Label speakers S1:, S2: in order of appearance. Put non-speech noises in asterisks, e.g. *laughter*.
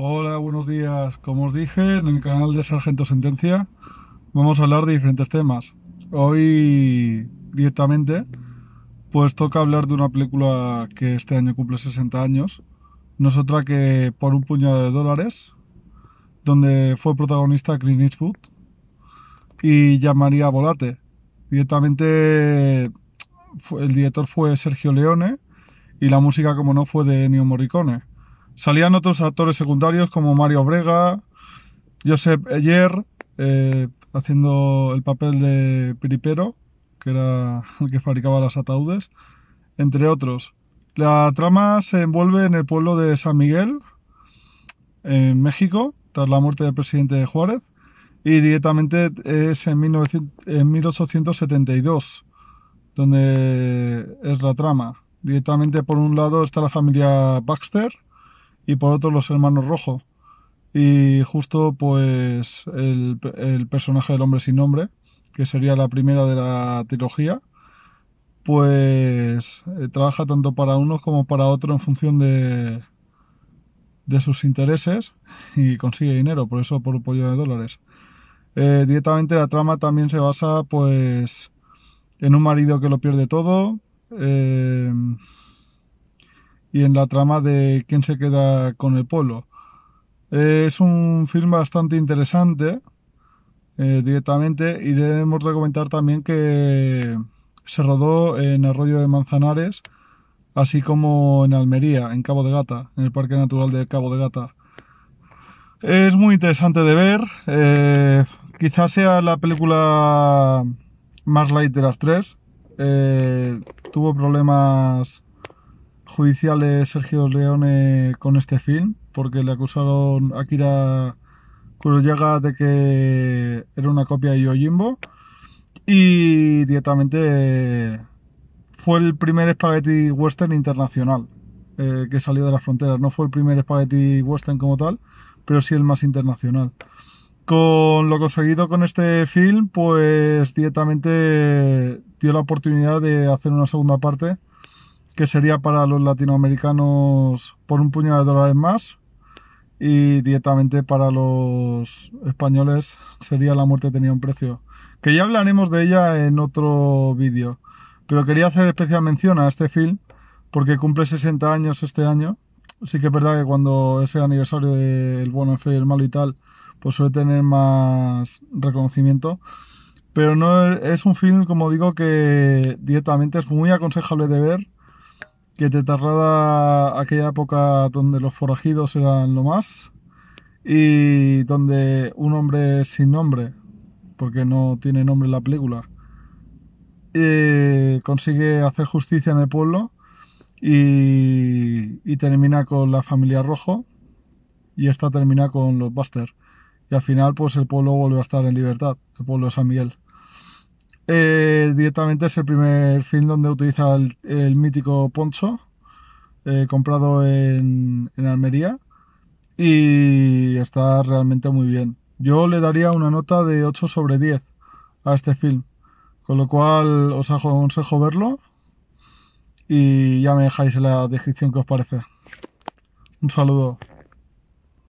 S1: Hola, buenos días. Como os dije en el canal de Sargento Sentencia, vamos a hablar de diferentes temas. Hoy directamente, pues toca hablar de una película que este año cumple 60 años. No es otra que Por un puñado de dólares, donde fue protagonista Clint Eastwood y llamaría María Volate. Directamente el director fue Sergio Leone y la música, como no, fue de Ennio Morricone Salían otros actores secundarios como Mario Brega, Josep Eyer, eh, haciendo el papel de Piripero, que era *laughs* el que fabricaba las ataúdes, entre otros. La trama se envuelve en el pueblo de San Miguel, en México, tras la muerte del presidente Juárez, y directamente es en, en 1872, donde es la trama. Directamente por un lado está la familia Baxter, y por otro los hermanos Rojo. Y justo pues el, personaje del hombre sin nombre, que sería la primera de la trilogía, pues eh, trabaja tanto para unos como para otro en función de, de sus intereses y consigue dinero, por eso por un pollo de dólares. Eh, directamente la trama también se basa pues en un marido que lo pierde todo, eh, y en la trama de quién se queda con el polo. es un film bastante interesante eh, directamente y debemos de comentar también que se rodó en Arroyo de Manzanares, así como en Almería, en Cabo de Gata, en el Parque Natural de Cabo de Gata. Es muy interesante de ver, eh, quizás sea la película más light de las tres. Eh, tuvo problemas judiciales Sergio Leone con este film, porque le acusaron a Akira Kuroyaga de que era una copia de Yojimbo. Y directamente fue el primer Spaghetti Western internacional eh, que salió de las fronteras. No fue el primer Spaghetti Western como tal, pero sí el más internacional. Con lo conseguido con este film, pues directamente dio la oportunidad de hacer una segunda parte que sería para los latinoamericanos por un puñado de dólares más y directamente para los españoles sería la muerte tenía un precio. Que ya hablaremos de ella en otro vídeo, pero quería hacer especial mención a este film porque cumple 60 años este año. Sí que es verdad que cuando es el aniversario del bueno, el feo y el malo y tal, pues suele tener más reconocimiento. Pero no es un film, como digo, que directamente es muy aconsejable de ver que te tardaba aquella época donde los forajidos eran lo más y donde un hombre sin nombre, porque no tiene nombre en la película, eh, consigue hacer justicia en el pueblo y, y, termina con la familia Rojo y esta termina con los Buster. Y al final pues el pueblo vuelve a estar en libertad, el pueblo de San Miguel. Eh, directamente es el primer film donde utiliza el, mítico poncho eh, comprado en, en, Almería y está realmente muy bien. Yo le daría una nota de 8 sobre 10 a este film, con lo cual os aconsejo verlo y ya me dejáis en la descripción que os parece. Un saludo.